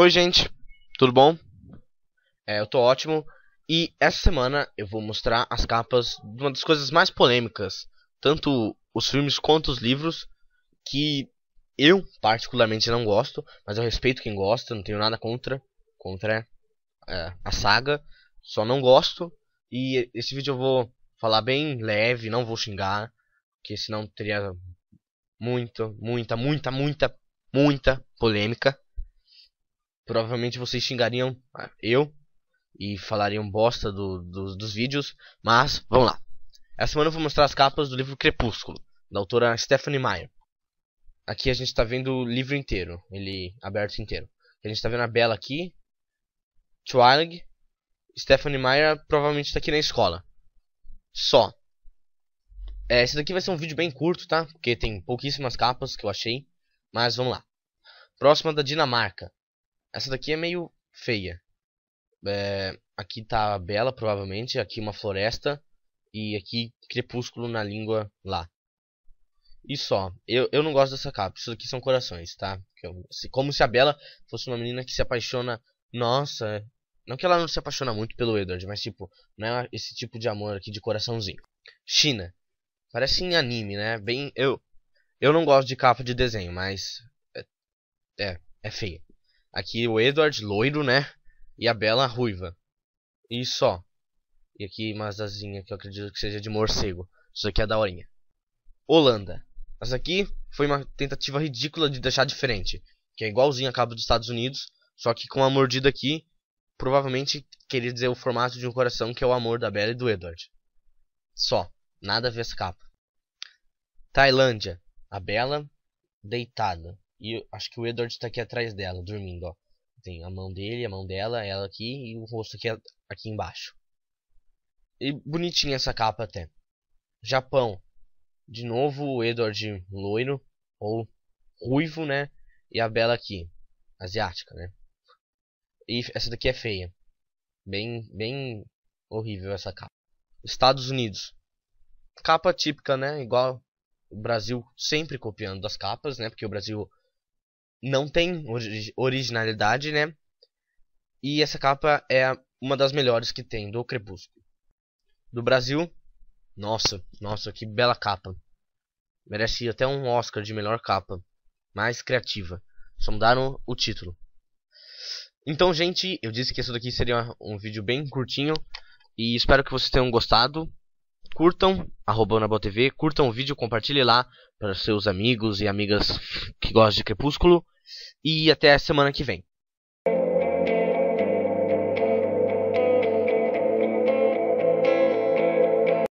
Oi, gente, tudo bom? É, eu tô ótimo. E essa semana eu vou mostrar as capas de uma das coisas mais polêmicas, tanto os filmes quanto os livros, que eu particularmente não gosto, mas eu respeito quem gosta, não tenho nada contra, contra é, a saga, só não gosto. E esse vídeo eu vou falar bem leve, não vou xingar, porque senão teria muito, muita, muita, muita, muita polêmica provavelmente vocês xingariam ah, eu e falariam bosta do, do, dos vídeos, mas vamos lá. Essa semana eu vou mostrar as capas do livro Crepúsculo, da autora Stephanie Meyer. Aqui a gente está vendo o livro inteiro, ele aberto inteiro. A gente está vendo a Bela aqui, Twilight, Stephanie Meyer provavelmente está aqui na escola. Só. É, esse daqui vai ser um vídeo bem curto, tá? Porque tem pouquíssimas capas que eu achei, mas vamos lá. Próxima da Dinamarca. Essa daqui é meio feia. É, aqui tá a Bela, provavelmente. Aqui uma floresta. E aqui crepúsculo na língua lá. E só. Eu, eu não gosto dessa capa. Isso aqui são corações, tá? Como se a Bela fosse uma menina que se apaixona. Nossa. Não que ela não se apaixona muito pelo Edward, mas tipo, não é esse tipo de amor aqui de coraçãozinho. China. Parece em anime, né? Bem. Eu. Eu não gosto de capa de desenho, mas. É. É, é feia. Aqui o Edward, loiro, né? E a Bela, ruiva. E só. E aqui uma azinha que eu acredito que seja de morcego. Isso aqui é daorinha. Holanda. Essa aqui foi uma tentativa ridícula de deixar diferente. Que é igualzinho a cabo dos Estados Unidos, só que com a mordida aqui, provavelmente queria dizer o formato de um coração que é o amor da bela e do Edward. Só. Nada a ver essa capa. Tailândia. A Bela deitada. E acho que o Edward está aqui atrás dela, dormindo, ó. Tem a mão dele, a mão dela, ela aqui e o rosto aqui, aqui embaixo. E bonitinha essa capa até. Japão. De novo o Edward loiro, ou ruivo, né? E a Bela aqui, asiática, né? E essa daqui é feia. Bem, bem horrível essa capa. Estados Unidos. Capa típica, né? Igual o Brasil sempre copiando das capas, né? Porque o Brasil não tem originalidade, né? E essa capa é uma das melhores que tem do Crepúsculo. Do Brasil, nossa, nossa, que bela capa. Merece até um Oscar de melhor capa. Mais criativa. Só mudaram o título. Então, gente, eu disse que isso daqui seria um vídeo bem curtinho. E espero que vocês tenham gostado curtam arroba curtam o vídeo, compartilhe lá para seus amigos e amigas que gostam de Crepúsculo. E até a semana que vem.